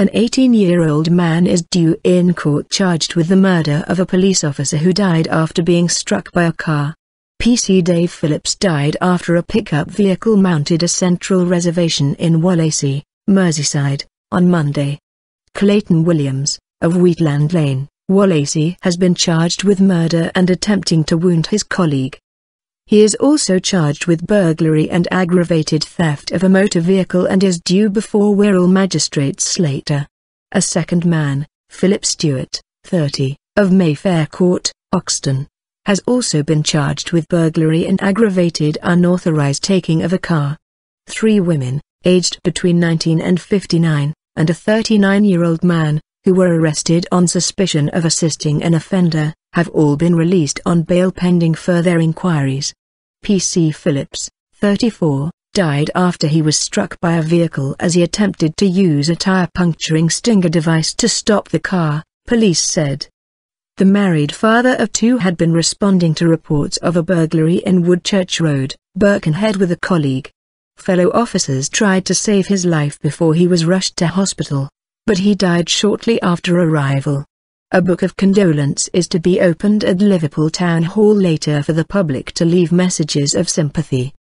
An 18-year-old man is due in court charged with the murder of a police officer who died after being struck by a car. PC Dave Phillips died after a pickup vehicle mounted a central reservation in Wallacey, Merseyside, on Monday. Clayton Williams, of Wheatland Lane, Wallacey has been charged with murder and attempting to wound his colleague, he is also charged with burglary and aggravated theft of a motor vehicle and is due before Wirral magistrates Slater. A second man, Philip Stewart, 30, of Mayfair Court, Oxton, has also been charged with burglary and aggravated unauthorized taking of a car. Three women, aged between 19 and 59, and a 39-year-old man, who were arrested on suspicion of assisting an offender, have all been released on bail pending further inquiries. PC Phillips, 34, died after he was struck by a vehicle as he attempted to use a tire-puncturing stinger device to stop the car, police said. The married father of two had been responding to reports of a burglary in Woodchurch Road, Birkenhead with a colleague. Fellow officers tried to save his life before he was rushed to hospital, but he died shortly after arrival. A book of condolence is to be opened at Liverpool Town Hall later for the public to leave messages of sympathy.